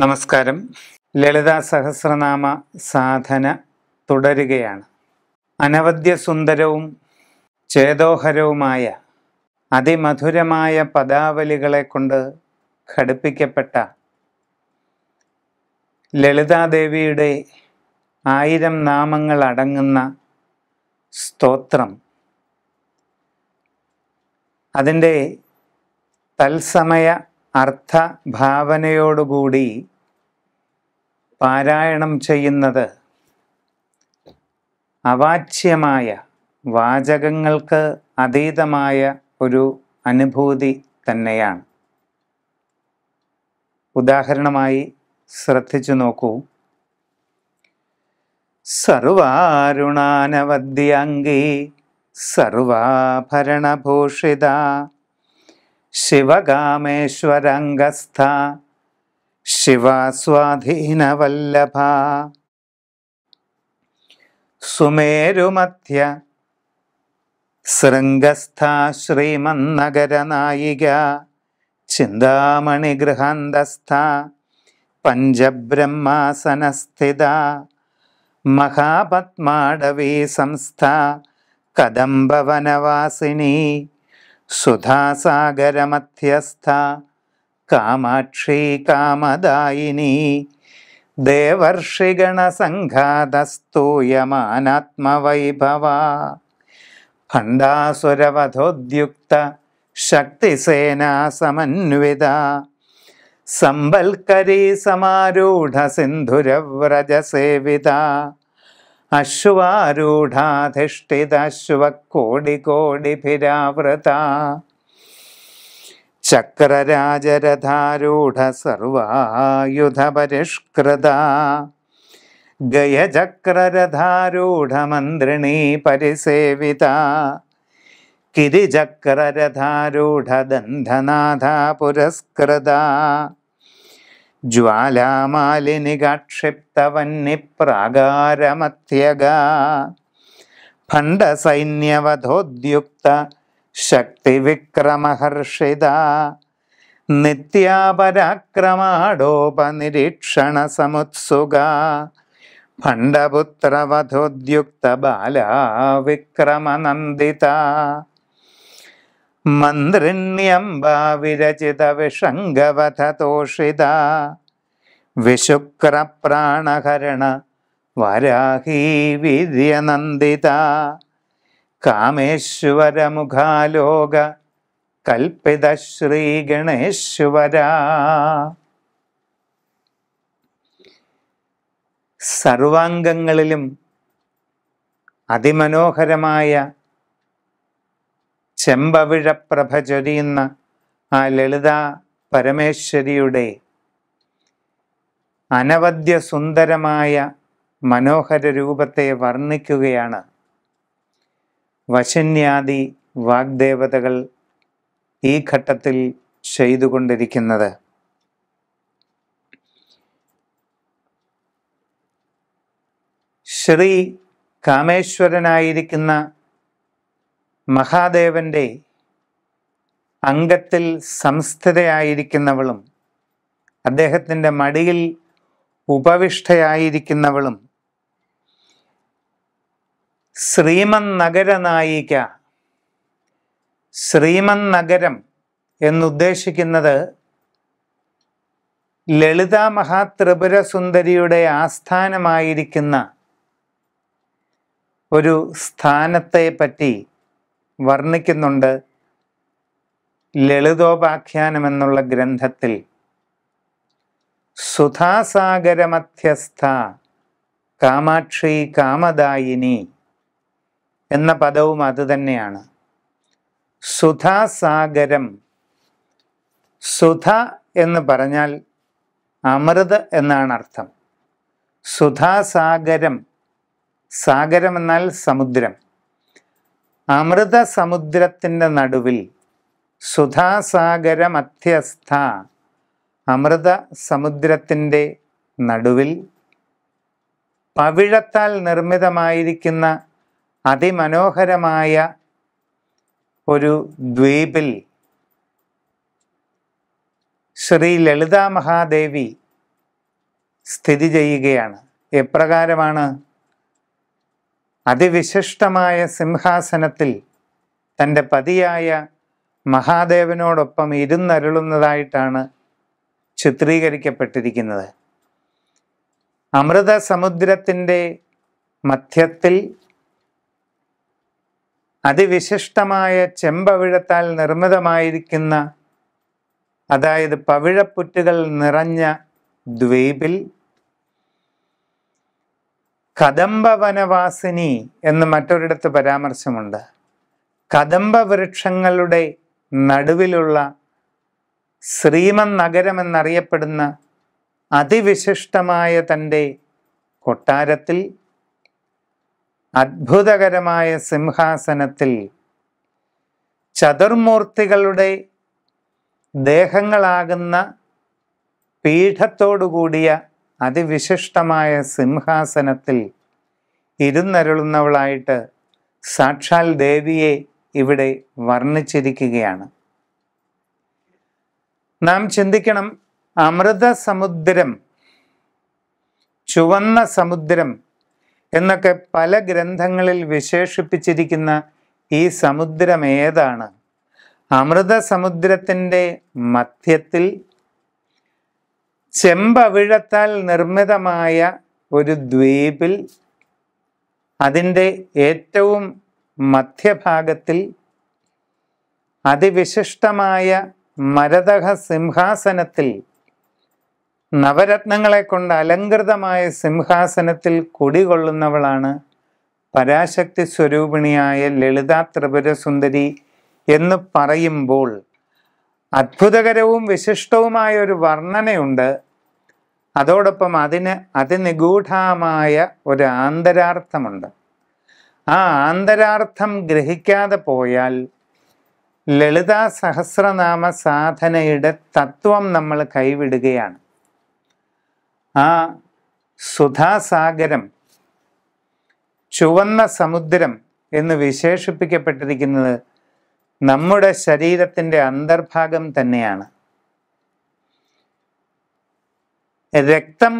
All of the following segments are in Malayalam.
നമസ്കാരം ലളിതാ സഹസ്രനാമ സാധന തുടരുകയാണ് അനവദ്യ സുന്ദരവും ചേതോഹരവുമായ അതിമധുരമായ പദാവലികളെ കൊണ്ട് ഘടിപ്പിക്കപ്പെട്ട ലളിതാദേവിയുടെ ആയിരം നാമങ്ങൾ അടങ്ങുന്ന സ്തോത്രം അതിൻ്റെ തത്സമയ അർത്ഥ ഭാവനയോടുകൂടി പാരായണം ചെയ്യുന്നത് അവാച്യമായ വാചകങ്ങൾക്ക് അതീതമായ ഒരു അനുഭൂതി തന്നെയാണ് ഉദാഹരണമായി ശ്രദ്ധിച്ചു നോക്കൂ സർവാരുണാനവദ്യാംഗി സർവാഭരണഭൂഷിത ശിവകാമേശ്വരംഗസ്ഥ ശിവസ്വാധീനവല്ലഭ സുമേരുമധ്യ ശൃംഗസ്ഥ ശ്രീമന്നഗരനായിക ചിന്താമണിഗൃഹാന്തസ്ഥ പഞ്ചബ്രഹ്മാസനസ്ഥിത മഹാപത്മാടവീ സംസ്ഥ കദംബവനവാസിനി സുധാസാഗരമധ്യസ്ഥ കാമാക്ഷി കാമദായിനി ദേവർഷിഗണസംഘാതസ്തൂയമാനാത്മവൈഭവ ഭണ്ഡാസുരവധോദ്യുക്ത ശക്തിസേനാസമന്വിത സമ്പൽക്കരീ സമാരൂഢ സിന്ധുരവ്രജസേവിത अश्वारूढाधिष्ठितश्वकोटिकोटिभिरावृता चक्रराजरथारूढसर्वायुधपरिष्कृता गयचक्ररथारूढमन्त्रिणी परिसेविता किरिचक्ररथारूढदन्धनाथा पुरस्कृता ജ്വാലാമാലിനികാക്ഷിപ്തവന്നി പ്രാകാരമത്യഗ ഭണ്ഡസൈന്യവധോദ്യുക്ത ശക്തിവിക്രമഹർഷിത നിത്യാപരാക്രമാടോപനിരീക്ഷണ സമുത്സുക ഭണ്ഡപുത്രവധോദ്യുക്ത ബാലാവിക്രമനന്ദിത മന്ത്രിണ്യംബാവിരചിതവിഷംഗവധതോഷിത വിശുക്രപ്രാണഹരണ വരാഹീ വീര്യനന്ദിത കാമേശ്വരമുഖാലോക കൽപ്പിത ഗണേശ്വര സർവാംഗങ്ങളിലും അതിമനോഹരമായ ചെമ്പവിഴപ്രഭ ചൊരിയുന്ന ആ ലളിത പരമേശ്വരിയുടെ അനവധ്യ സുന്ദരമായ മനോഹര രൂപത്തെ വർണ്ണിക്കുകയാണ് വശന്യാദി വാഗ്ദേവതകൾ ഈ ഘട്ടത്തിൽ ചെയ്തുകൊണ്ടിരിക്കുന്നത് ശ്രീ കാമേശ്വരനായിരിക്കുന്ന മഹാദേവൻ്റെ അംഗത്തിൽ സംസ്ഥിതയായിരിക്കുന്നവളും അദ്ദേഹത്തിൻ്റെ മടിയിൽ ഉപവിഷ്ടയായിരിക്കുന്നവളും ശ്രീമൻ നഗരനായിക ശ്രീമൻ നഗരം എന്നുദ്ദേശിക്കുന്നത് ലളിതാ മഹാത്രിപുര സുന്ദരിയുടെ ആസ്ഥാനമായിരിക്കുന്ന ഒരു സ്ഥാനത്തെ പറ്റി വർണ്ണിക്കുന്നുണ്ട് ലളിതോപാഖ്യാനം എന്നുള്ള ഗ്രന്ഥത്തിൽ സുധാസാഗരമധ്യസ്ഥ കാമാക്ഷി കാമദായിനി എന്ന പദവും അതുതന്നെയാണ് സുധാസാഗരം സുധ എന്ന് പറഞ്ഞാൽ അമൃത് എന്നാണ് അർത്ഥം സുധാസാഗരം സാഗരം എന്നാൽ സമുദ്രം അമൃത സമുദ്രത്തിൻ്റെ നടുവിൽ സുധാസാഗര മധ്യസ്ഥ അമൃത സമുദ്രത്തിൻ്റെ നടുവിൽ പവിഴത്താൽ നിർമ്മിതമായിരിക്കുന്ന അതിമനോഹരമായ ഒരു ദ്വീപിൽ ശ്രീ ലളിതാ മഹാദേവി സ്ഥിതി ചെയ്യുകയാണ് എപ്രകാരമാണ് അതിവിശിഷ്ടമായ സിംഹാസനത്തിൽ തൻ്റെ പതിയായ മഹാദേവനോടൊപ്പം ഇരുന്നരുളുന്നതായിട്ടാണ് ചിത്രീകരിക്കപ്പെട്ടിരിക്കുന്നത് അമൃത സമുദ്രത്തിൻ്റെ മധ്യത്തിൽ അതിവിശിഷ്ടമായ ചെമ്പവിഴത്താൽ നിർമ്മിതമായിരിക്കുന്ന അതായത് പവിഴപ്പുറ്റുകൾ നിറഞ്ഞ ദ്വീപിൽ കദംബ വനവാസിനി എന്ന് മറ്റൊരിടത്ത് പരാമർശമുണ്ട് കദംബ വൃക്ഷങ്ങളുടെ നടുവിലുള്ള ശ്രീമൻ നഗരം എന്നറിയപ്പെടുന്ന അതിവിശിഷ്ടമായ തൻ്റെ കൊട്ടാരത്തിൽ അത്ഭുതകരമായ സിംഹാസനത്തിൽ ചതുർമൂർത്തികളുടെ ദേഹങ്ങളാകുന്ന പീഠത്തോടുകൂടിയ കൂടിയ അതിവിശിഷ്ടമായ സിംഹാസനത്തിൽ ഇരുന്നരുളുന്നവളായിട്ട് സാക്ഷാൽ ദേവിയെ ഇവിടെ വർണ്ണിച്ചിരിക്കുകയാണ് നാം ചിന്തിക്കണം അമൃത സമുദ്രം ചുവന്ന സമുദ്രം എന്നൊക്കെ പല ഗ്രന്ഥങ്ങളിൽ വിശേഷിപ്പിച്ചിരിക്കുന്ന ഈ സമുദ്രം ഏതാണ് അമൃത സമുദ്രത്തിൻ്റെ മധ്യത്തിൽ ചെമ്പവിഴത്താൽ നിർമ്മിതമായ ഒരു ദ്വീപിൽ അതിൻ്റെ ഏറ്റവും മധ്യഭാഗത്തിൽ അതിവിശിഷ്ടമായ മരതഹ സിംഹാസനത്തിൽ നവരത്നങ്ങളെ കൊണ്ട് അലങ്കൃതമായ സിംഹാസനത്തിൽ കുടികൊള്ളുന്നവളാണ് പരാശക്തി സ്വരൂപിണിയായ ലളിതാ ത്രിപുരസുന്ദരി എന്ന് പറയുമ്പോൾ അത്ഭുതകരവും വിശിഷ്ടവുമായ ഒരു വർണ്ണനയുണ്ട് അതോടൊപ്പം അതിന് അതിനിഗൂഢമായ ഒരു ആന്തരാർത്ഥമുണ്ട് ആ ആന്തരാർത്ഥം ഗ്രഹിക്കാതെ പോയാൽ ലളിതാ സഹസ്രനാമ സാധനയുടെ തത്വം നമ്മൾ കൈവിടുകയാണ് ആ സുധാസാഗരം ചുവന്ന സമുദ്രം എന്ന് വിശേഷിപ്പിക്കപ്പെട്ടിരിക്കുന്നത് നമ്മുടെ ശരീരത്തിൻ്റെ അന്തർഭാഗം തന്നെയാണ് രക്തം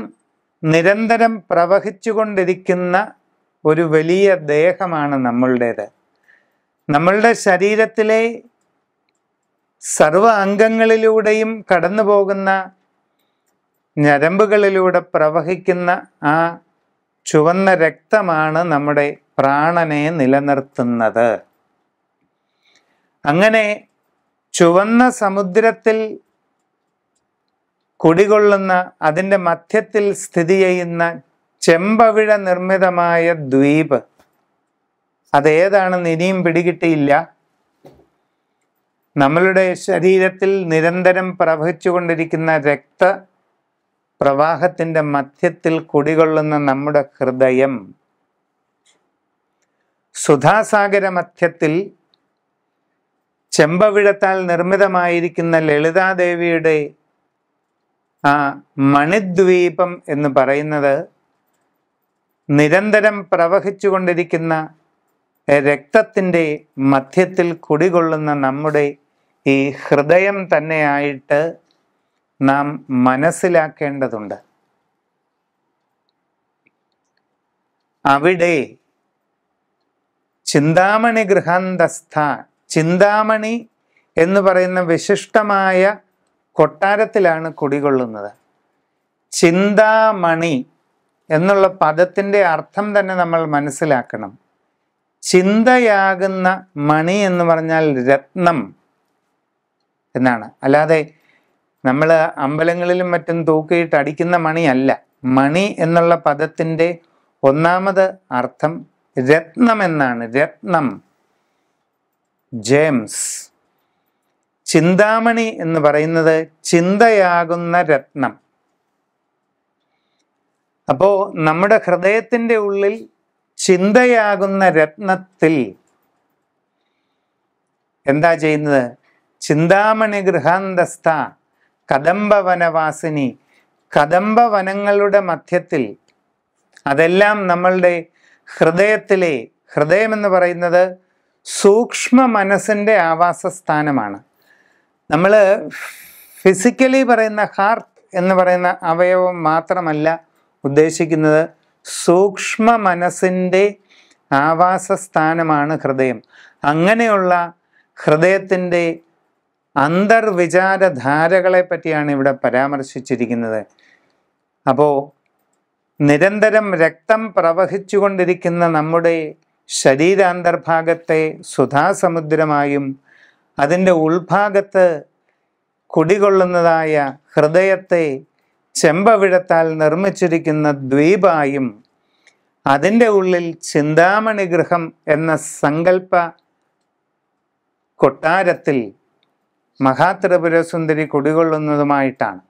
നിരന്തരം പ്രവഹിച്ചുകൊണ്ടിരിക്കുന്ന ഒരു വലിയ ദേഹമാണ് നമ്മളുടേത് നമ്മളുടെ ശരീരത്തിലെ സർവ അംഗങ്ങളിലൂടെയും കടന്നു പോകുന്ന ഞരമ്പുകളിലൂടെ പ്രവഹിക്കുന്ന ആ ചുവന്ന രക്തമാണ് നമ്മുടെ പ്രാണനെ നിലനിർത്തുന്നത് അങ്ങനെ ചുവന്ന സമുദ്രത്തിൽ കുടികൊള്ളുന്ന അതിൻ്റെ മധ്യത്തിൽ സ്ഥിതി ചെയ്യുന്ന ചെമ്പവിഴ നിർമ്മിതമായ ദ്വീപ് അതേതാണെന്ന് ഇനിയും പിടികിട്ടിയില്ല നമ്മളുടെ ശരീരത്തിൽ നിരന്തരം പ്രവഹിച്ചുകൊണ്ടിരിക്കുന്ന രക്ത പ്രവാഹത്തിൻ്റെ മധ്യത്തിൽ കുടികൊള്ളുന്ന നമ്മുടെ ഹൃദയം സുധാസാഗര മധ്യത്തിൽ ചെമ്പവിഴത്താൽ നിർമ്മിതമായിരിക്കുന്ന ലളിതാദേവിയുടെ ആ മണിദ്വീപം എന്ന് പറയുന്നത് നിരന്തരം പ്രവഹിച്ചു കൊണ്ടിരിക്കുന്ന രക്തത്തിൻ്റെ മധ്യത്തിൽ കുടികൊള്ളുന്ന നമ്മുടെ ഈ ഹൃദയം തന്നെയായിട്ട് നാം മനസ്സിലാക്കേണ്ടതുണ്ട് അവിടെ ചിന്താമണി ഗൃഹാന്തസ്ഥാൻ ചിന്താമണി എന്ന് പറയുന്ന വിശിഷ്ടമായ കൊട്ടാരത്തിലാണ് കുടികൊള്ളുന്നത് ചിന്താമണി എന്നുള്ള പദത്തിൻ്റെ അർത്ഥം തന്നെ നമ്മൾ മനസ്സിലാക്കണം ചിന്തയാകുന്ന മണി എന്ന് പറഞ്ഞാൽ രത്നം എന്നാണ് അല്ലാതെ നമ്മൾ അമ്പലങ്ങളിലും മറ്റും തൂക്കിയിട്ട് അടിക്കുന്ന മണിയല്ല മണി എന്നുള്ള പദത്തിൻ്റെ ഒന്നാമത് അർത്ഥം രത്നം എന്നാണ് രത്നം ജെയിംസ് ചിന്താമണി എന്ന് പറയുന്നത് ചിന്തയാകുന്ന രത്നം അപ്പോൾ നമ്മുടെ ഹൃദയത്തിൻ്റെ ഉള്ളിൽ ചിന്തയാകുന്ന രത്നത്തിൽ എന്താ ചെയ്യുന്നത് ചിന്താമണി ഗൃഹാന്തസ്ഥ കദംബവനവാസിനി കദംബവനങ്ങളുടെ മധ്യത്തിൽ അതെല്ലാം നമ്മളുടെ ഹൃദയത്തിലെ ഹൃദയമെന്ന് പറയുന്നത് സൂക്ഷ്മ മനസ്സിൻ്റെ ആവാസസ്ഥാനമാണ് നമ്മൾ ഫിസിക്കലി പറയുന്ന ഹാർട്ട് എന്ന് പറയുന്ന അവയവം മാത്രമല്ല ഉദ്ദേശിക്കുന്നത് സൂക്ഷ്മ മനസ്സിൻ്റെ ആവാസസ്ഥാനമാണ് ഹൃദയം അങ്ങനെയുള്ള ഹൃദയത്തിൻ്റെ അന്തർവിചാരധാരകളെ പറ്റിയാണ് ഇവിടെ പരാമർശിച്ചിരിക്കുന്നത് അപ്പോൾ നിരന്തരം രക്തം പ്രവഹിച്ചുകൊണ്ടിരിക്കുന്ന നമ്മുടെ ശരീരാന്തർഭാഗത്തെ സുധാസമുദ്രമായും അതിൻ്റെ ഉൾഭാഗത്ത് കുടികൊള്ളുന്നതായ ഹൃദയത്തെ ചെമ്പവിഴത്താൽ നിർമ്മിച്ചിരിക്കുന്ന ദ്വീപായും അതിൻ്റെ ഉള്ളിൽ ചിന്താമണി ഗൃഹം എന്ന സങ്കല്പ കൊട്ടാരത്തിൽ മഹാത്രിപുരസുന്ദരി കുടികൊള്ളുന്നതുമായിട്ടാണ്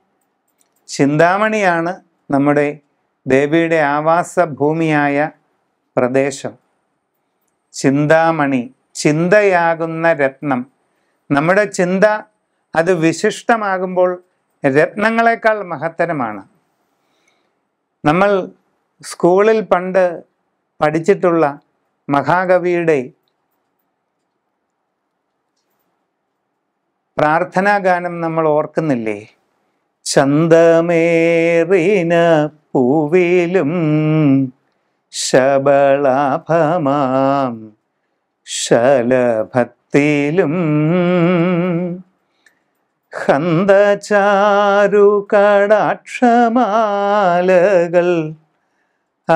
ചിന്താമണിയാണ് നമ്മുടെ ദേവിയുടെ ആവാസ ഭൂമിയായ പ്രദേശം ചിന്താമണി ചിന്തയാകുന്ന രത്നം നമ്മുടെ ചിന്ത അത് വിശിഷ്ടമാകുമ്പോൾ രത്നങ്ങളെക്കാൾ മഹത്തരമാണ് നമ്മൾ സ്കൂളിൽ പണ്ട് പഠിച്ചിട്ടുള്ള മഹാകവിയുടെ പ്രാർത്ഥനാ ഗാനം നമ്മൾ ഓർക്കുന്നില്ലേ ചന്തമേറിന പൂവിലും ശബളാഭമാം ശലഭത്തിലും ഹന്തചാരുകടാക്ഷമാലകൾ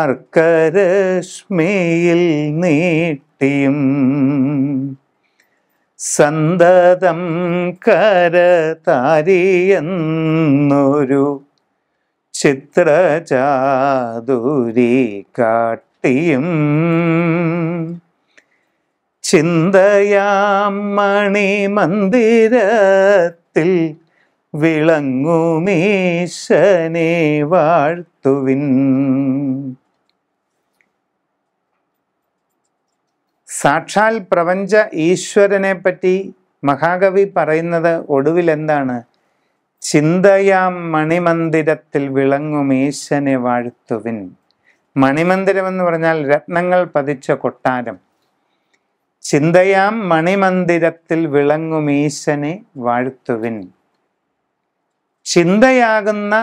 അർക്കരശ്മിയിൽ നീട്ടിയും സന്തതം കരതാരിയെന്നൊരു ചാതുരി കാട്ടിയും ചിന്തയാം മണിമന്ദിരത്തിൽ വിളങ്ങുമീശനെ വാഴ്ത്തുവിൻ സാക്ഷാൽ പ്രപഞ്ച ഈശ്വരനെ പറ്റി മഹാകവി പറയുന്നത് ഒടുവിൽ എന്താണ് ചിന്തയാം മണിമന്ദിരത്തിൽ വിളങ്ങും ഈശനെ വാഴ്ത്തുവിൻ മണിമന്ദിരം എന്ന് പറഞ്ഞാൽ രത്നങ്ങൾ പതിച്ച കൊട്ടാരം ചിന്തയാം മണിമന്ദിരത്തിൽ വിളങ്ങും ഈശനെ വാഴ്ത്തുവിൻ ചിന്തയാകുന്ന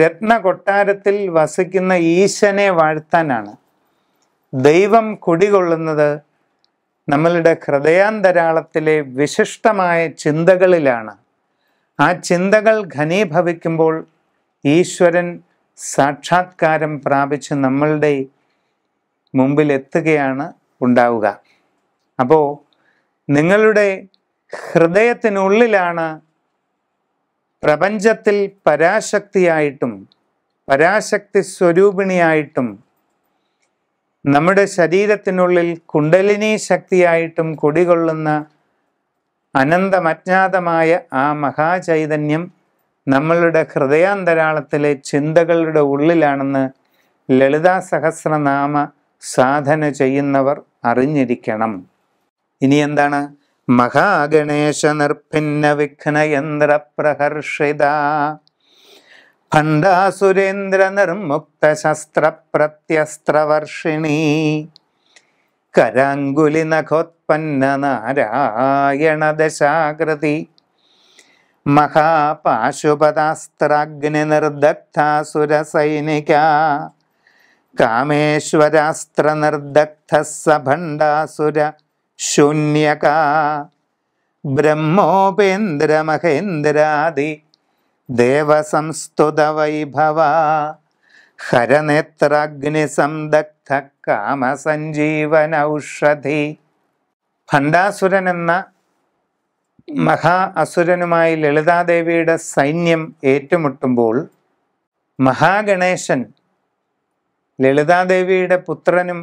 രത്ന കൊട്ടാരത്തിൽ വസിക്കുന്ന ഈശനെ വാഴ്ത്താനാണ് ദൈവം കുടികൊള്ളുന്നത് നമ്മളുടെ ഹൃദയാന്തരാളത്തിലെ വിശിഷ്ടമായ ചിന്തകളിലാണ് ആ ചിന്തകൾ ഘനീഭവിക്കുമ്പോൾ ഈശ്വരൻ സാക്ഷാത്കാരം പ്രാപിച്ച് നമ്മളുടെ മുമ്പിൽ എത്തുകയാണ് ഉണ്ടാവുക അപ്പോൾ നിങ്ങളുടെ ഹൃദയത്തിനുള്ളിലാണ് പ്രപഞ്ചത്തിൽ പരാശക്തിയായിട്ടും പരാശക്തി സ്വരൂപിണിയായിട്ടും നമ്മുടെ ശരീരത്തിനുള്ളിൽ കുണ്ടലിനി ശക്തിയായിട്ടും കുടികൊള്ളുന്ന അനന്തമജ്ഞാതമായ ആ മഹാചൈതന്യം നമ്മളുടെ ഹൃദയാന്തരാളത്തിലെ ചിന്തകളുടെ ഉള്ളിലാണെന്ന് ലളിതാ സഹസ്രനാമ സാധന ചെയ്യുന്നവർ അറിഞ്ഞിരിക്കണം ഇനി എന്താണ് മഹാഗണേശ നിർഭിന്ന വിഘ്നയന്ത്ര പ്രഹർഷിത ഭണ്ഡാസുരേന്ദ്ര നിർമുക്ത ശസ്ത്രപ്രത്യസ്ത്രവർഷിണി കരാങ്കുലി നഖോത്ത ഉൽപ്പന്ന നാരായണ ദശാകൃതി മഹാപാശുപതാസ്ത്രാഗ്നിർദഗ്ധാസുരസൈനിക കാമേശ്വരാസ്ത്രനിർദഗ്ധസഭണ്ഡാസുര ശൂന്യക ബ്രഹ്മോപേന്ദ്രമഹേന്ദ്രാദി ദേവസംസ്തുത വൈഭവ ഹരനേത്രാഗ്നിസംദഗ്ധ കാമസഞ്ജീവനൌഷധി ഭണ്ഡാസുരൻ എന്ന മഹാ അസുരനുമായി ലളിതാദേവിയുടെ സൈന്യം ഏറ്റുമുട്ടുമ്പോൾ മഹാഗണേശൻ ലളിതാദേവിയുടെ പുത്രനും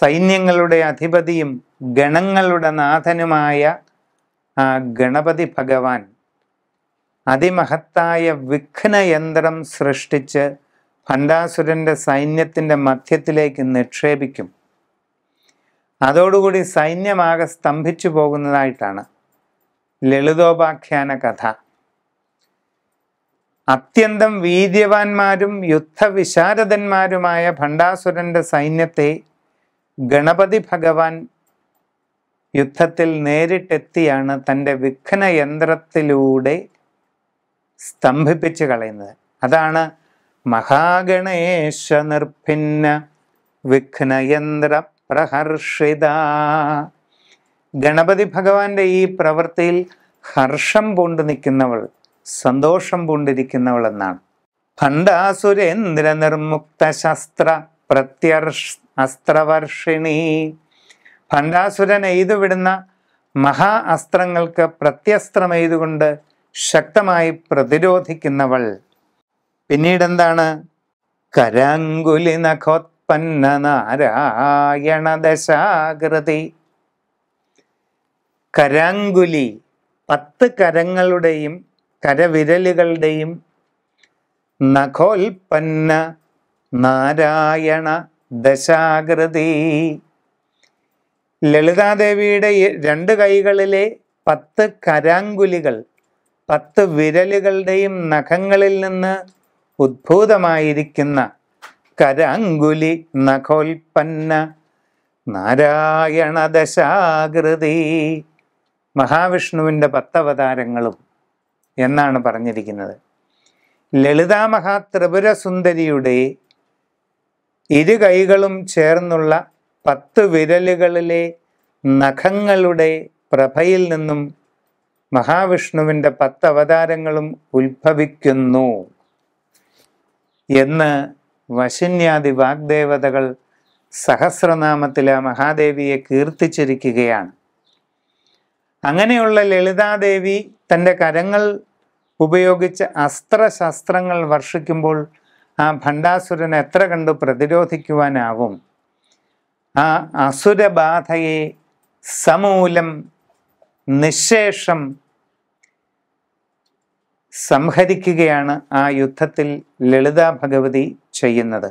സൈന്യങ്ങളുടെ അധിപതിയും ഗണങ്ങളുടെ നാഥനുമായ ആ ഗണപതി ഭഗവാൻ അതിമഹത്തായ വിഘ്നയന്ത്രം സൃഷ്ടിച്ച് ഭണ്ഡാസുരൻ്റെ സൈന്യത്തിൻ്റെ മധ്യത്തിലേക്ക് നിക്ഷേപിക്കും അതോടുകൂടി സൈന്യമാകെ സ്തംഭിച്ചു പോകുന്നതായിട്ടാണ് ലളിതോപാഖ്യാന കഥ അത്യന്തം വീര്യവാന്മാരും യുദ്ധവിശാരദന്മാരുമായ ഭണ്ഡാസുരൻ്റെ സൈന്യത്തെ ഗണപതി ഭഗവാൻ യുദ്ധത്തിൽ നേരിട്ടെത്തിയാണ് തൻ്റെ വിഘ്ന യന്ത്രത്തിലൂടെ സ്തംഭിപ്പിച്ച് കളയുന്നത് അതാണ് മഹാഗണേശ നിർഭിന്ന വിഘ്നയന്ത്രം പ്രഹർഷിത ഗണപതി ഭഗവാന്റെ ഈ പ്രവൃത്തിയിൽ ഹർഷം പൂണ്ട് നിൽക്കുന്നവൾ സന്തോഷം പൂണ്ടിരിക്കുന്നവൾ എന്നാണ് ഭണ്ഡാസുരേന്ദ്ര നിർമുക്ത ശസ്ത്ര പ്രത്യർഷ് അസ്ത്രവർഷിണി ഭണ്ഡാസുരൻ എയ്തുവിടുന്ന മഹാ അസ്ത്രങ്ങൾക്ക് പ്രത്യസ്ത്രം എയ്തുകൊണ്ട് ശക്തമായി പ്രതിരോധിക്കുന്നവൾ പിന്നീടെന്താണ് കരാങ്കുലി നഖോത്ത ദശാകൃതി കരാങ്കുലി പത്ത് കരങ്ങളുടെയും കരവിരലുകളുടെയും നഖോൽപ്പന്ന നാരായണ ദശാകൃതി ലളിതാദേവിയുടെ രണ്ട് കൈകളിലെ പത്ത് കരാങ്കുലികൾ പത്ത് വിരലുകളുടെയും നഖങ്ങളിൽ നിന്ന് ഉദ്ഭൂതമായിരിക്കുന്ന കരാങ്കുലി നഖോൽപ്പന്ന നാരായണ ദശാകൃതി മഹാവിഷ്ണുവിൻ്റെ പത്തവതാരങ്ങളും എന്നാണ് പറഞ്ഞിരിക്കുന്നത് ലളിതാമഹാ ഇരു കൈകളും ചേർന്നുള്ള പത്ത് വിരലുകളിലെ നഖങ്ങളുടെ പ്രഭയിൽ നിന്നും മഹാവിഷ്ണുവിൻ്റെ പത്തവതാരങ്ങളും ഉത്ഭവിക്കുന്നു എന്ന് വശന്യാദി വാഗ്ദേവതകൾ സഹസ്രനാമത്തിലെ മഹാദേവിയെ കീർത്തിച്ചിരിക്കുകയാണ് അങ്ങനെയുള്ള ലളിതാദേവി തൻ്റെ കരങ്ങൾ ഉപയോഗിച്ച് അസ്ത്രശസ്ത്രങ്ങൾ വർഷിക്കുമ്പോൾ ആ ഭണ്ഡാസുരൻ എത്ര കണ്ട് പ്രതിരോധിക്കുവാനാവും ആ അസുരബാധയെ സമൂലം നിശേഷം സംഹരിക്കുകയാണ് ആ യുദ്ധത്തിൽ ലളിതാ ഭഗവതി ചെയ്യുന്നത്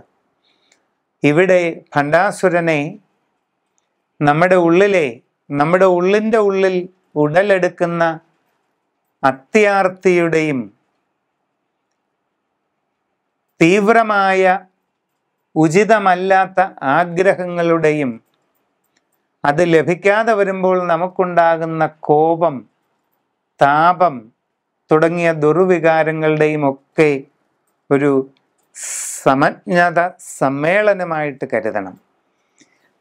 ഇവിടെ ഭണ്ഡാസുരനെ നമ്മുടെ ഉള്ളിലെ നമ്മുടെ ഉള്ളിൻ്റെ ഉള്ളിൽ ഉടലെടുക്കുന്ന അത്യാർത്തിയുടെയും തീവ്രമായ ഉചിതമല്ലാത്ത ആഗ്രഹങ്ങളുടെയും അത് ലഭിക്കാതെ വരുമ്പോൾ നമുക്കുണ്ടാകുന്ന കോപം താപം തുടങ്ങിയ ദുർവികാരങ്ങളുടെയും ഒക്കെ ഒരു സമജ്ഞത സമ്മേളനമായിട്ട് കരുതണം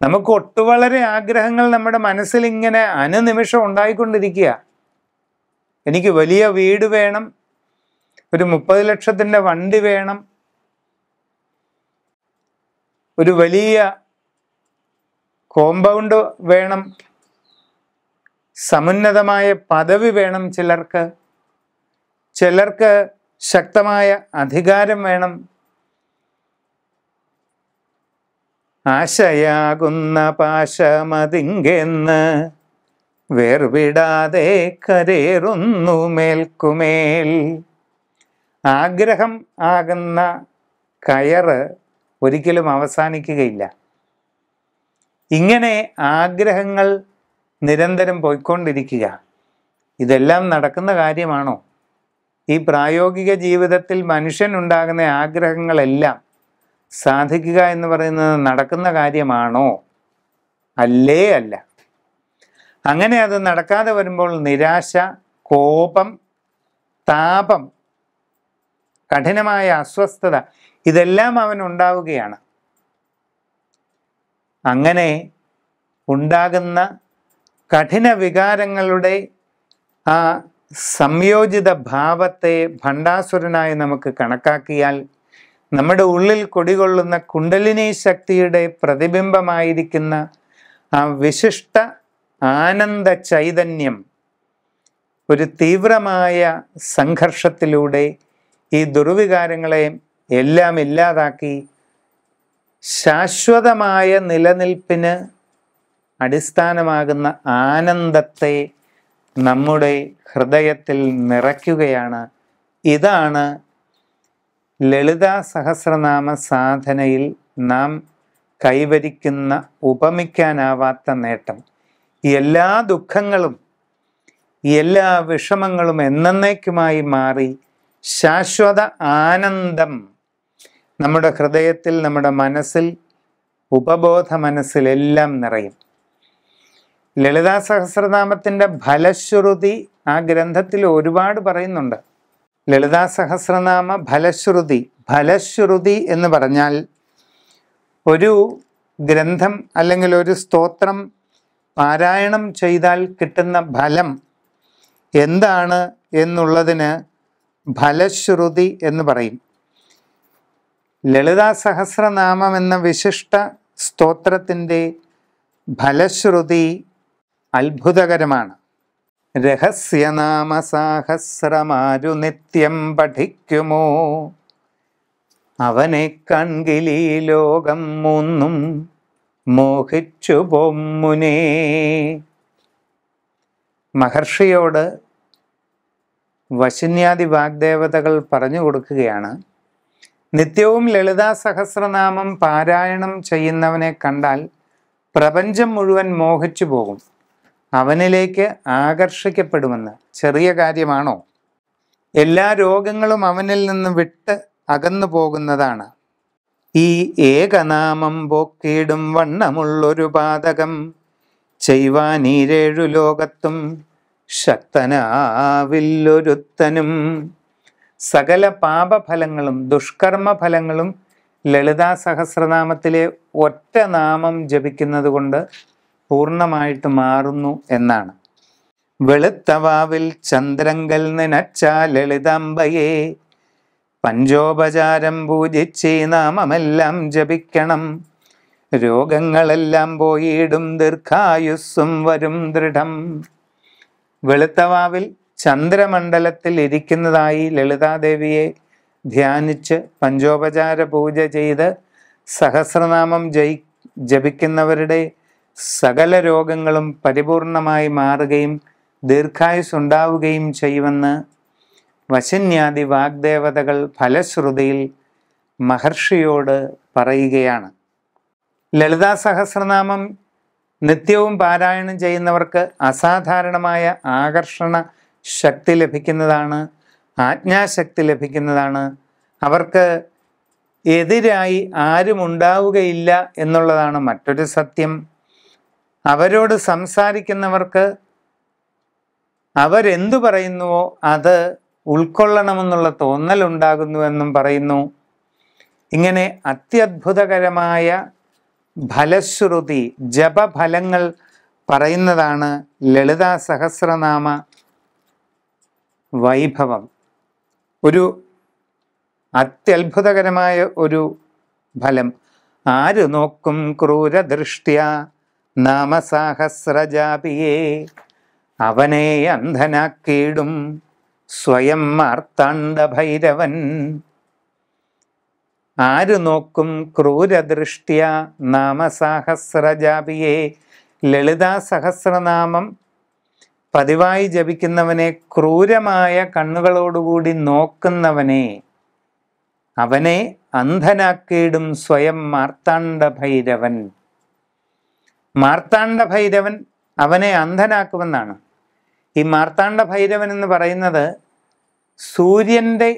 നമുക്ക് ഒട്ടുവളരെ ആഗ്രഹങ്ങൾ നമ്മുടെ മനസ്സിൽ ഇങ്ങനെ അനുനിമിഷം ഉണ്ടായിക്കൊണ്ടിരിക്കുക എനിക്ക് വലിയ വീട് വേണം ഒരു മുപ്പത് ലക്ഷത്തിൻ്റെ വണ്ടി വേണം ഒരു വലിയ കോമ്പൗണ്ട് വേണം സമുന്നതമായ പദവി വേണം ചിലർക്ക് ചിലർക്ക് ശക്തമായ അധികാരം വേണം ആശയാകുന്ന പാശമതിങ്കെന്ന് വേർവിടാതെ കരേറുന്നു മേൽക്കുമേൽ ആഗ്രഹം ആകുന്ന കയറ് ഒരിക്കലും അവസാനിക്കുകയില്ല ഇങ്ങനെ ആഗ്രഹങ്ങൾ നിരന്തരം പോയിക്കൊണ്ടിരിക്കുക ഇതെല്ലാം നടക്കുന്ന കാര്യമാണോ ഈ പ്രായോഗിക ജീവിതത്തിൽ മനുഷ്യനുണ്ടാകുന്ന ആഗ്രഹങ്ങളെല്ലാം സാധിക്കുക എന്ന് പറയുന്നത് നടക്കുന്ന കാര്യമാണോ അല്ലേ അല്ല അങ്ങനെ അത് നടക്കാതെ വരുമ്പോൾ നിരാശ കോപം താപം കഠിനമായ അസ്വസ്ഥത ഇതെല്ലാം അവൻ ഉണ്ടാവുകയാണ് അങ്ങനെ ഉണ്ടാകുന്ന കഠിന വികാരങ്ങളുടെ ആ സംയോജിത ഭാവത്തെ ഭണ്ഡാസുരനായി നമുക്ക് കണക്കാക്കിയാൽ നമ്മുടെ ഉള്ളിൽ കൊടികൊള്ളുന്ന കുണ്ടലിനി ശക്തിയുടെ പ്രതിബിംബമായിരിക്കുന്ന ആ വിശിഷ്ട ആനന്ദ ചൈതന്യം ഒരു തീവ്രമായ സംഘർഷത്തിലൂടെ ഈ ദുർവികാരങ്ങളെ എല്ലാം ഇല്ലാതാക്കി ശാശ്വതമായ നിലനിൽപ്പിന് അടിസ്ഥാനമാകുന്ന ആനന്ദത്തെ നമ്മുടെ ഹൃദയത്തിൽ നിറയ്ക്കുകയാണ് ഇതാണ് ലളിതാ സഹസ്രനാമ സാധനയിൽ നാം കൈവരിക്കുന്ന ഉപമിക്കാനാവാത്ത നേട്ടം എല്ലാ ദുഃഖങ്ങളും എല്ലാ വിഷമങ്ങളും എന്നേക്കുമായി മാറി ശാശ്വത ആനന്ദം നമ്മുടെ ഹൃദയത്തിൽ നമ്മുടെ മനസ്സിൽ ഉപബോധ മനസ്സിലെല്ലാം നിറയും ലളിതാ സഹസ്രനാമത്തിൻ്റെ ഫലശ്രുതി ആ ഗ്രന്ഥത്തിൽ ഒരുപാട് പറയുന്നുണ്ട് ലളിതാ സഹസ്രനാമ ഫലശ്രുതി ഫലശ്രുതി എന്ന് പറഞ്ഞാൽ ഒരു ഗ്രന്ഥം അല്ലെങ്കിൽ ഒരു സ്തോത്രം പാരായണം ചെയ്താൽ കിട്ടുന്ന ഫലം എന്താണ് എന്നുള്ളതിന് ഫലശ്രുതി എന്ന് പറയും ലളിതാ സഹസ്രനാമം എന്ന വിശിഷ്ട സ്തോത്രത്തിൻ്റെ ഫലശ്രുതി അത്ഭുതകരമാണ് രഹസ്യനാമസാഹസ്രമാരു നിത്യം പഠിക്കുമോ അവനെ കൺകിലി ലോകം മൂന്നും മോഹിച്ചു പൊമ്മുനേ മഹർഷിയോട് വശന്യാദി വാഗ്ദേവതകൾ പറഞ്ഞു കൊടുക്കുകയാണ് നിത്യവും ലളിതാ സഹസ്രനാമം പാരായണം ചെയ്യുന്നവനെ കണ്ടാൽ പ്രപഞ്ചം മുഴുവൻ മോഹിച്ചു പോകും അവനിലേക്ക് ആകർഷിക്കപ്പെടുമെന്ന് ചെറിയ കാര്യമാണോ എല്ലാ രോഗങ്ങളും അവനിൽ നിന്ന് വിട്ട് അകന്നു പോകുന്നതാണ് ഈ ഏകനാമം പോക്കിയിടും വണ്ണമുള്ളൊരു പാതകം ചെയ്വാനീരേഴു ലോകത്തും ശക്തനാവില്ലൊരുത്തനും സകല പാപഫലങ്ങളും ദുഷ്കർമ്മഫലങ്ങളും ലളിതാ സഹസ്രനാമത്തിലെ ഒറ്റ നാമം ജപിക്കുന്നത് കൊണ്ട് പൂർണ്ണമായിട്ട് മാറുന്നു എന്നാണ് വെളുത്തവാവിൽ ചന്ദ്രങ്കൽ നിനച്ചാ ലളിതാംബയെ പഞ്ചോപചാരം പൂജിച്ച് നാമമെല്ലാം ജപിക്കണം രോഗങ്ങളെല്ലാം പോയിടും ദീർഘായുസ്സും വരും ദൃഢം വെളുത്തവാവിൽ ചന്ദ്രമണ്ഡലത്തിൽ ഇരിക്കുന്നതായി ലളിതാദേവിയെ ധ്യാനിച്ച് പഞ്ചോപചാര പൂജ ചെയ്ത് സഹസ്രനാമം ജയി ജപിക്കുന്നവരുടെ സകല രോഗങ്ങളും പരിപൂർണമായി മാറുകയും ദീർഘായുസ് ഉണ്ടാവുകയും ചെയ്യുമെന്ന് വശന്യാദി വാഗ്ദേവതകൾ ഫലശ്രുതിയിൽ മഹർഷിയോട് പറയുകയാണ് ലളിതാ സഹസ്രനാമം നിത്യവും പാരായണം ചെയ്യുന്നവർക്ക് അസാധാരണമായ ആകർഷണ ശക്തി ലഭിക്കുന്നതാണ് ആജ്ഞാശക്തി ലഭിക്കുന്നതാണ് അവർക്ക് എതിരായി ആരും ഉണ്ടാവുകയില്ല എന്നുള്ളതാണ് മറ്റൊരു സത്യം അവരോട് സംസാരിക്കുന്നവർക്ക് അവരെന്തു പറയുന്നുവോ അത് ഉൾക്കൊള്ളണമെന്നുള്ള തോന്നലുണ്ടാകുന്നുവെന്നും പറയുന്നു ഇങ്ങനെ അത്യത്ഭുതകരമായ ഫലശ്രുതി ജപഫലങ്ങൾ പറയുന്നതാണ് ലളിതാ സഹസ്രനാമ വൈഭവം ഒരു അത്യത്ഭുതകരമായ ഒരു ഫലം ആര് നോക്കും ക്രൂരദൃഷ്ട്യ നാമസാഹസ്രജാപിയെ അവനെ അന്ധനാക്കിയിടും സ്വയം മാർത്താണ്ഡ ഭൈരവൻ ആര് നോക്കും ക്രൂരദൃഷ്ട്യ നാമസാഹസ്രജാപിയെ ലളിതാ സഹസ്രനാമം പതിവായി ജപിക്കുന്നവനെ ക്രൂരമായ കണ്ണുകളോടുകൂടി നോക്കുന്നവനെ അവനെ അന്ധനാക്കിയിടും സ്വയം മാർത്താണ്ഡ ഭൈരവൻ മാർത്താണ്ഡ ഭൈരവൻ അവനെ അന്ധനാക്കുമെന്നാണ് ഈ മാർത്താണ്ഡ ഭൈരവൻ എന്ന് പറയുന്നത് സൂര്യൻ്റെ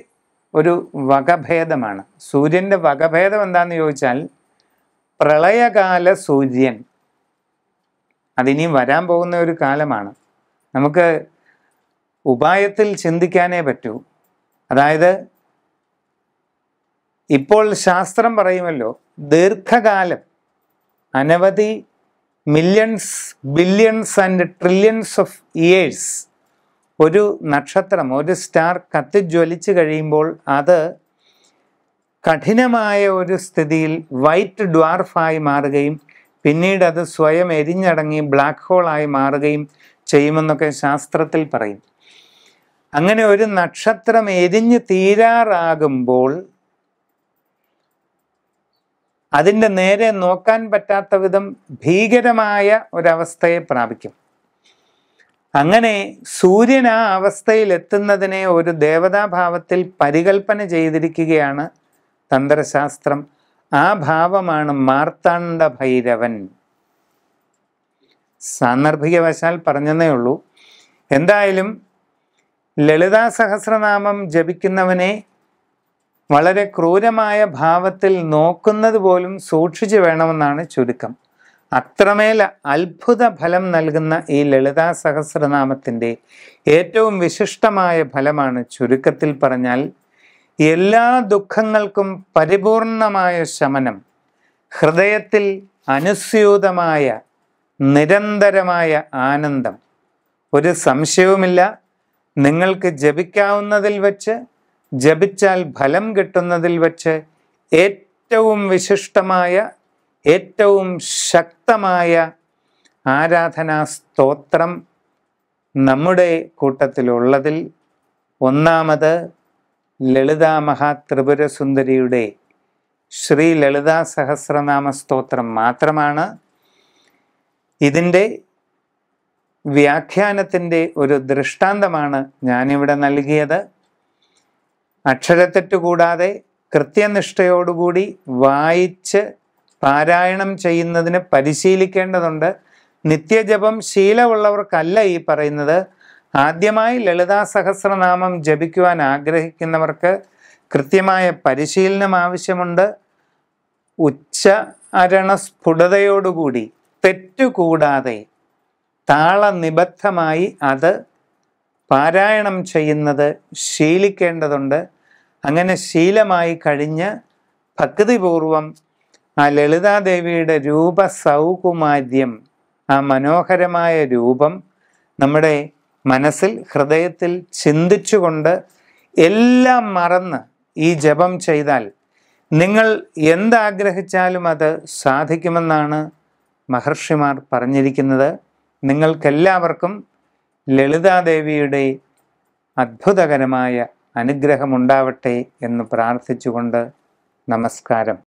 ഒരു വകഭേദമാണ് സൂര്യൻ്റെ വകഭേദം എന്താണെന്ന് ചോദിച്ചാൽ പ്രളയകാല സൂര്യൻ അതിനിയും വരാൻ പോകുന്ന ഒരു കാലമാണ് നമുക്ക് ഉപായത്തിൽ ചിന്തിക്കാനേ പറ്റൂ അതായത് ഇപ്പോൾ ശാസ്ത്രം പറയുമല്ലോ ദീർഘകാലം അനവധി millions billions and trillions of years ഒരു നക്ഷത്രം ഒരു സ്റ്റാർ കത്തിജ്വലിച്ച് കഴിയുമ്പോൾ അത് കഠിനമായ ഒരു സ്ഥിതിയിൽ വൈറ്റ് ഡ്വാർഫായി മാറുകയും പിന്നീട് അത് സ്വയം എരിഞ്ഞടങ്ങി ബ്ലാക്ക് ഹോളായി മാറുകയും ചെയ്യുമെന്നൊക്കെ ശാസ്ത്രത്തിൽ പറയും അങ്ങനെ ഒരു നക്ഷത്രം എരിഞ്ഞ് തീരാറാകുമ്പോൾ അതിൻ്റെ നേരെ നോക്കാൻ പറ്റാത്ത വിധം ഭീകരമായ ഒരവസ്ഥയെ പ്രാപിക്കും അങ്ങനെ സൂര്യൻ ആ അവസ്ഥയിലെത്തുന്നതിനെ ഒരു ദേവതാഭാവത്തിൽ പരികൽപ്പന ചെയ്തിരിക്കുകയാണ് തന്ത്രശാസ്ത്രം ആ ഭാവമാണ് മാർത്താണ്ഡ ഭൈരവൻ സാന്ദർഭികവശാൽ പറഞ്ഞതേ ഉള്ളൂ എന്തായാലും ലളിതാ സഹസ്രനാമം ജപിക്കുന്നവനെ വളരെ ക്രൂരമായ ഭാവത്തിൽ നോക്കുന്നത് പോലും സൂക്ഷിച്ചു വേണമെന്നാണ് ചുരുക്കം അത്രമേൽ അത്ഭുത ഫലം നൽകുന്ന ഈ ലളിതാ സഹസ്രനാമത്തിൻ്റെ ഏറ്റവും വിശിഷ്ടമായ ഫലമാണ് ചുരുക്കത്തിൽ പറഞ്ഞാൽ എല്ലാ ദുഃഖങ്ങൾക്കും പരിപൂർണമായ ശമനം ഹൃദയത്തിൽ അനുസ്യൂതമായ നിരന്തരമായ ആനന്ദം ഒരു സംശയവുമില്ല നിങ്ങൾക്ക് ജപിക്കാവുന്നതിൽ വച്ച് ജപിച്ചാൽ ഫലം കിട്ടുന്നതിൽ വച്ച് ഏറ്റവും വിശിഷ്ടമായ ഏറ്റവും ശക്തമായ ആരാധനാ സ്തോത്രം നമ്മുടെ കൂട്ടത്തിലുള്ളതിൽ ഒന്നാമത് ലളിതാ മഹാത്രിപുരസുന്ദരിയുടെ ശ്രീ ലളിതാ സഹസ്രനാമ സ്തോത്രം മാത്രമാണ് ഇതിൻ്റെ വ്യാഖ്യാനത്തിൻ്റെ ഒരു ദൃഷ്ടാന്തമാണ് ഞാനിവിടെ നൽകിയത് അക്ഷരത്തെറ്റ് കൂടാതെ കൃത്യനിഷ്ഠയോടുകൂടി വായിച്ച് പാരായണം ചെയ്യുന്നതിന് പരിശീലിക്കേണ്ടതുണ്ട് നിത്യജപം ശീലമുള്ളവർക്കല്ല ഈ പറയുന്നത് ആദ്യമായി ലളിതാ സഹസ്രനാമം ജപിക്കുവാൻ ആഗ്രഹിക്കുന്നവർക്ക് കൃത്യമായ പരിശീലനം ആവശ്യമുണ്ട് ഉച്ച അരണസ്ഫുടതയോടുകൂടി തെറ്റുകൂടാതെ താളനിബദ്ധമായി അത് പാരായണം ചെയ്യുന്നത് ശീലിക്കേണ്ടതുണ്ട് അങ്ങനെ ശീലമായി കഴിഞ്ഞ് ഭക്തിപൂർവം ആ ലളിതാദേവിയുടെ രൂപ സൗകുമാര്യം ആ മനോഹരമായ രൂപം നമ്മുടെ മനസ്സിൽ ഹൃദയത്തിൽ ചിന്തിച്ചുകൊണ്ട് എല്ലാം മറന്ന് ഈ ജപം ചെയ്താൽ നിങ്ങൾ എന്താഗ്രഹിച്ചാലും അത് സാധിക്കുമെന്നാണ് മഹർഷിമാർ പറഞ്ഞിരിക്കുന്നത് നിങ്ങൾക്കെല്ലാവർക്കും ലളിതാദേവിയുടെ അത്ഭുതകരമായ അനുഗ്രഹമുണ്ടാവട്ടെ എന്ന് പ്രാർത്ഥിച്ചുകൊണ്ട് നമസ്കാരം